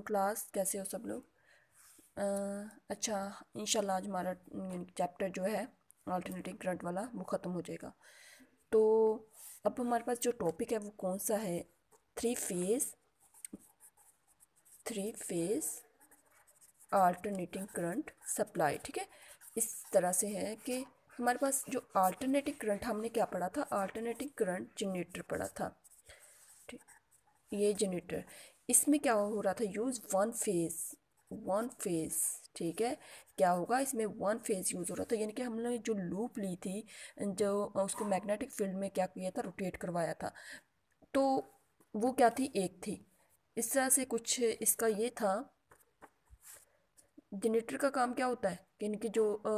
welcome class कैसे हो सब लोग अच्छा इन आज हमारा चैप्टर हम्म, जो है अल्टरनेटिव करंट वाला वो ख़त्म हो जाएगा तो अब हमारे पास जो टॉपिक है वो कौन सा है three phase three phase alternating current supply ठीक है इस तरह से है कि हमारे पास जो अल्टरनेटिंग करंट हमने क्या पढ़ा था अल्टरनेटिंग करंट जनरेटर पढ़ा था ठीक ये जनरेटर इसमें क्या हो रहा था use one phase one phase ठीक है क्या होगा इसमें वन फेज यूज़ हो रहा था यानी कि हमने जो लूप ली थी जो उसको मैग्नेटिक फील्ड में क्या किया था रोटेट करवाया था तो वो क्या थी एक थी इस तरह से कुछ इसका ये था जनरेटर का काम क्या होता है कि जो आ,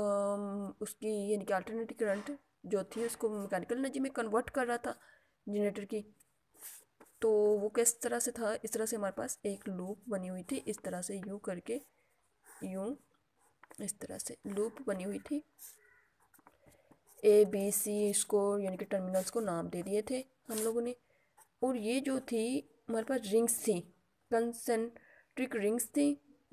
उसकी यानी कि अल्टरनेटिव करंट जो थी उसको मैकेनिकल एनर्जी में कन्वर्ट कर रहा था जनरेटर की तो वो किस तरह से था इस तरह से हमारे पास एक लूप बनी हुई थी इस तरह से यूँ करके यूँ इस तरह से लूप बनी हुई थी ए बी सी इसको यानी कि टर्मिनल्स को नाम दे दिए थे हम लोगों ने और ये जो थी हमारे पास रिंग्स थी कंसेंट्रिक रिंग्स थी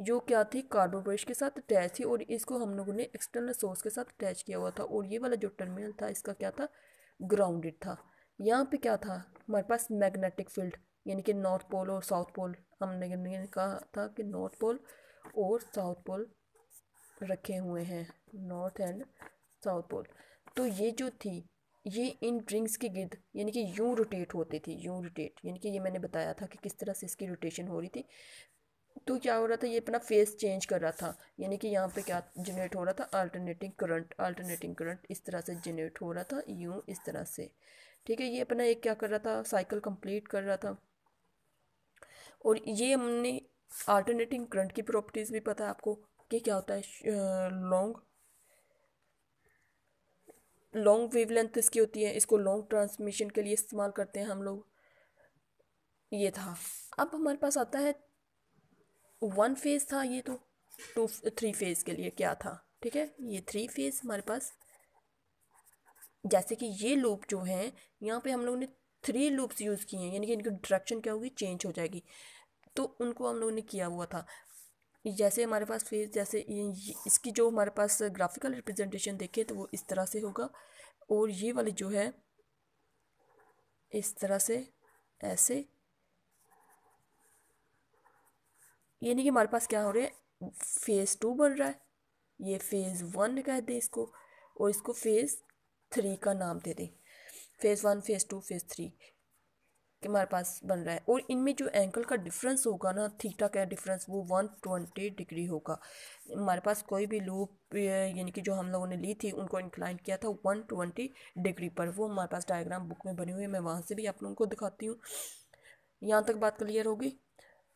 जो क्या थी कार्बन ब्रश के साथ अटैच थी और इसको हम लोगों ने एक्सटर्नल सोर्स के साथ अटैच किया हुआ था और ये वाला जो टर्मिनल था इसका क्या था ग्राउंडेड था यहाँ पे क्या था हमारे पास मैग्नेटिक फील्ड यानी कि नॉर्थ पोल और साउथ पोल हमने कहा था कि नॉर्थ पोल और साउथ पोल रखे हुए हैं नॉर्थ एंड साउथ पोल तो ये जो थी ये इन रिंग्स के गिर्द यानी कि यूं रोटेट होती थी यूं रोटेट यानी कि ये मैंने बताया था कि किस तरह से इसकी रोटेशन हो रही थी तो क्या हो रहा था ये अपना फेस चेंज कर रहा था यानी कि यहाँ पे क्या जनरेट हो रहा था अल्टरनेटिंग करंट अल्टरनेटिंग करंट इस तरह से जनरेट हो रहा था यूं इस तरह से ठीक है ये अपना एक क्या कर रहा था साइकिल कंप्लीट कर रहा था और ये हमने आल्टरनेटिंग करंट की प्रॉपर्टीज़ भी पता है आपको कि क्या होता है लॉन्ग लॉन्ग वेवलेंथ इसकी होती है इसको लॉन्ग ट्रांसमिशन के लिए इस्तेमाल करते हैं हम लोग ये था अब हमारे पास आता है वन फेज़ था ये तो टू थ्री फेज़ के लिए क्या था ठीक है ये थ्री फेज़ हमारे पास जैसे कि ये लूप जो है यहाँ पे हम लोगों ने थ्री लूप्स यूज़ किए हैं यानी कि इनकी डायरेक्शन क्या होगी चेंज हो जाएगी तो उनको हम लोगों ने किया हुआ था जैसे हमारे पास फेस जैसे इसकी जो हमारे पास ग्राफिकल रिप्रेजेंटेशन देखे तो वो इस तरह से होगा और ये वाली जो है इस तरह से ऐसे यानी कि हमारे पास क्या हो रहा है फेज़ टू बन रहा है ये फेज़ वन कहते हैं इसको और इसको फेज़ थ्री का नाम दे दें phase one phase two phase three कि हमारे पास बन रहा है और इनमें जो एंकल का डिफरेंस होगा ना थीटा का डिफरेंस वो वन ट्वेंटी डिग्री होगा हमारे पास कोई भी लूप यानी कि जो हम लोगों ने ली थी उनको इंक्लाइन किया था वन ट्वेंटी डिग्री पर वो हमारे पास डायग्राम बुक में बनी हुई है मैं वहाँ से भी आप लोगों को दिखाती हूँ यहाँ तक बात क्लियर होगी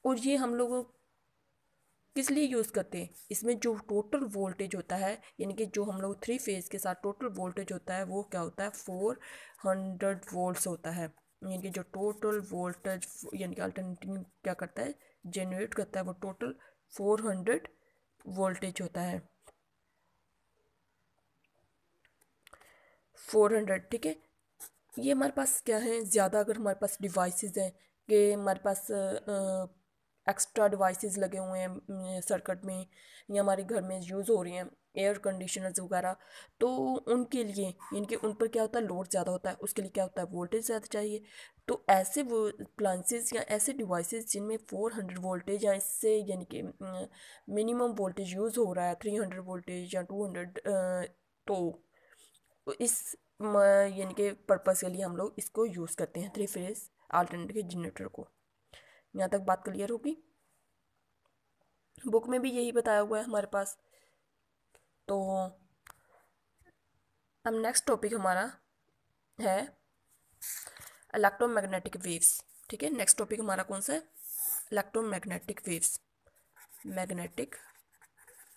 और ये हम लोगों किस लिए यूज़ करते हैं इसमें जो टोटल वोल्टेज होता है यानी कि जो हम लोग थ्री फेज़ के साथ टोटल वोल्टेज होता है वो क्या होता है फोर हंड्रेड वोल्ट्स होता है यानी कि जो टोटल वोल्टेज यानी कि अल्टरनेटिंग क्या करता है जनरेट करता है वो टोटल फोर हंड्रेड वोल्टेज होता है फोर हंड्रेड ठीक है ये हमारे पास क्या है ज़्यादा अगर हमारे पास डिवाइसेस हैं कि हमारे पास आ, एक्स्ट्रा डिवाइसेस लगे हुए हैं सर्किट में या हमारे घर में यूज़ हो रही हैं एयर कंडीशनर्स वगैरह तो उनके लिए इनके उन पर क्या होता है लोड ज़्यादा होता है उसके लिए क्या होता है वोल्टेज ज़्यादा चाहिए तो ऐसे वो प्लान्सेज या ऐसे डिवाइसेस जिनमें 400 वोल्टेज या इससे यानी कि मिनिमम वोल्टेज यूज़ हो रहा है 300 वोल्टेज या 200 तो इस यानी कि पर्पज़ के लिए हम लोग इसको यूज़ करते हैं थ्री फेज आल्टरनेट के जनरेटर को यहाँ तक बात क्लियर होगी बुक में भी यही बताया हुआ है हमारे पास तो अब नेक्स्ट टॉपिक हमारा है इलेक्ट्रोमैग्नेटिक वेव्स ठीक है नेक्स्ट टॉपिक हमारा कौन सा है इलेक्ट्रोमैग्नेटिक वेव्स मैग्नेटिक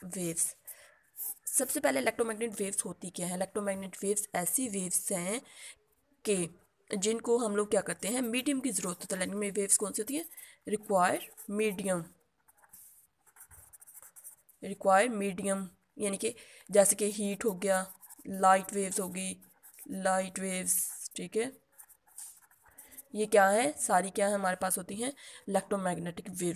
वेव्स सबसे पहले इलेक्ट्रोमैग्नेट वेव्स होती क्या है इलेक्ट्रोमैग्नेट वेव्स ऐसी वेव्स हैं कि जिनको हम लोग क्या करते हैं मीडियम की ज़रूरत होती है लैंग्वेज में वेव्स कौन सी होती हैं रिक्वायर मीडियम रिक्वायर मीडियम यानी कि जैसे कि हीट हो गया लाइट वेव्स होगी लाइट वेव्स ठीक है ये क्या है सारी क्या है हमारे पास होती हैं इलेक्ट्रोमैग्नेटिक वेव